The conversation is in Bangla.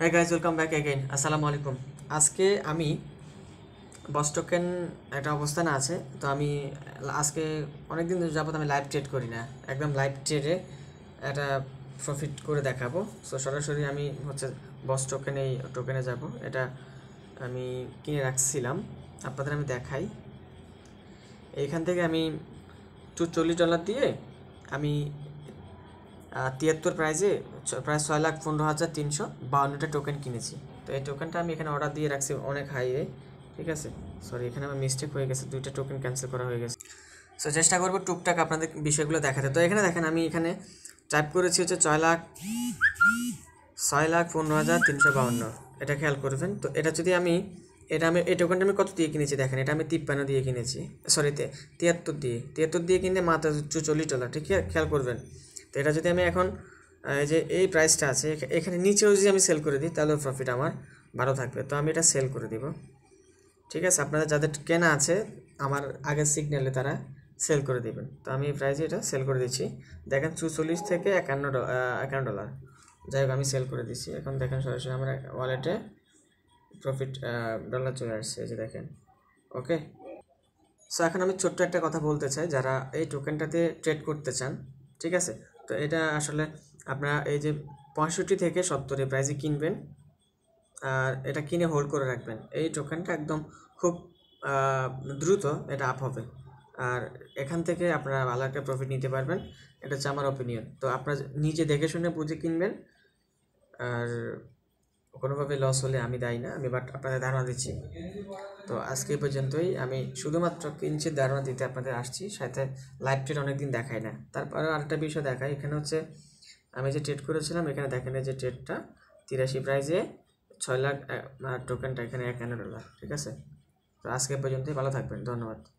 হ্যাঁ গাইজ ওয়েলকাম ব্যাক এগেইন আসসালামু আলাইকুম আজকে আমি বস্টকেন একটা অবস্থানে আছে তো আমি আজকে অনেক দিন যাবত আমি লাইভ ট্রেড করি না একদম লাইভ ট্রেডে একটা প্রফিট করে দেখাবো সো সরাসরি আমি হচ্ছে বস টোকেনে এই টোকেনে যাব এটা আমি কিনে রাখছিলাম আপনাদের আমি দেখাই এইখান থেকে আমি টু চল্লিশ ডলার দিয়ে আমি তিয়াত্তর প্রাইজে প্রায় ছয় লাখ পনেরো হাজার তিনশো বাউন্নটা টোকেন কিনেছি তো এই টোকেনটা আমি এখানে অর্ডার দিয়ে রাখছি অনেক হাইয়ে ঠিক আছে সরি এখানে আমার মিস্টেক হয়ে গেছে দুইটা টোকেন ক্যান্সেল করা হয়ে গেছে সো চেষ্টা করবো টুকটাক আপনাদের বিষয়গুলো দেখাতে তো এখানে দেখেন আমি এখানে টাইপ করেছি হচ্ছে ছয় লাখ ছয় লাখ পনেরো হাজার তিনশো বাউন্ন এটা খেয়াল করবেন তো এটা যদি আমি এটা আমি এই টোকেনটা আমি কত দিয়ে কিনেছি দেখেন এটা আমি তিপ্পান্ন দিয়ে কিনেছি সরিতে তিয়াত্তর দিয়ে তিয়াত্তর দিয়ে কিনে মাত্র চল্লিশ ডলার ঠিক খেয়াল করবেন তো এটা যদি আমি এখন এই যে এই প্রাইসটা আছে এখানে নিচেও যদি আমি সেল করে দিই তাহলে প্রফিট আমার ভালো থাকবে তো আমি এটা সেল করে দিব ঠিক আছে আপনারা যাদের কেনা আছে আমার আগের সিগন্যালে তারা সেল করে দিবেন তো আমি এই প্রাইসে এটা সেল করে দিচ্ছি দেখেন চুচল্লিশ থেকে একান্ন একান্ন ডলার যাই হোক আমি সেল করে দিচ্ছি এখন দেখেন সরাসরি আমার ওয়ালেটে প্রফিট ডলার চলে আসছে যে দেখেন ওকে সো এখন আমি ছোট্ট একটা কথা বলতে চাই যারা এই টোকেনটাতে ট্রেড করতে চান ঠিক আছে তো এটা আসলে আপনারা এই যে পঁয়ষট্টি থেকে সত্তরে প্রাইজে কিনবেন আর এটা কিনে হোল্ড করে রাখবেন এই টোকেনটা একদম খুব দ্রুত এটা আপ হবে আর এখান থেকে আপনারা ভালো একটা প্রফিট নিতে পারবেন এটা হচ্ছে আমার অপিনিয়ন তো আপনারা নিজে দেখে শুনে বুঝে কিনবেন আর কোনোভাবে লস হলে আমি দায়ী না আমি বাট আপনাদের ধারণা দিচ্ছি তো আজকে এই পর্যন্তই আমি শুধুমাত্র কিঞ্চিত ধারণা দিতে আপনাদের আসছি সাথে লাইভ ট্রেড অনেকদিন দেখায় না তারপরে আরেকটা বিষয় দেখায় এখানে হচ্ছে আমি যে ট্রেড করেছিলাম এখানে দেখেন যে ট্রেডটা তিরাশি প্রাইজে ছয় লাখ টোকেনটা এখানে এক ডলার ঠিক আছে তো আজকে পর্যন্তই ভালো থাকবেন ধন্যবাদ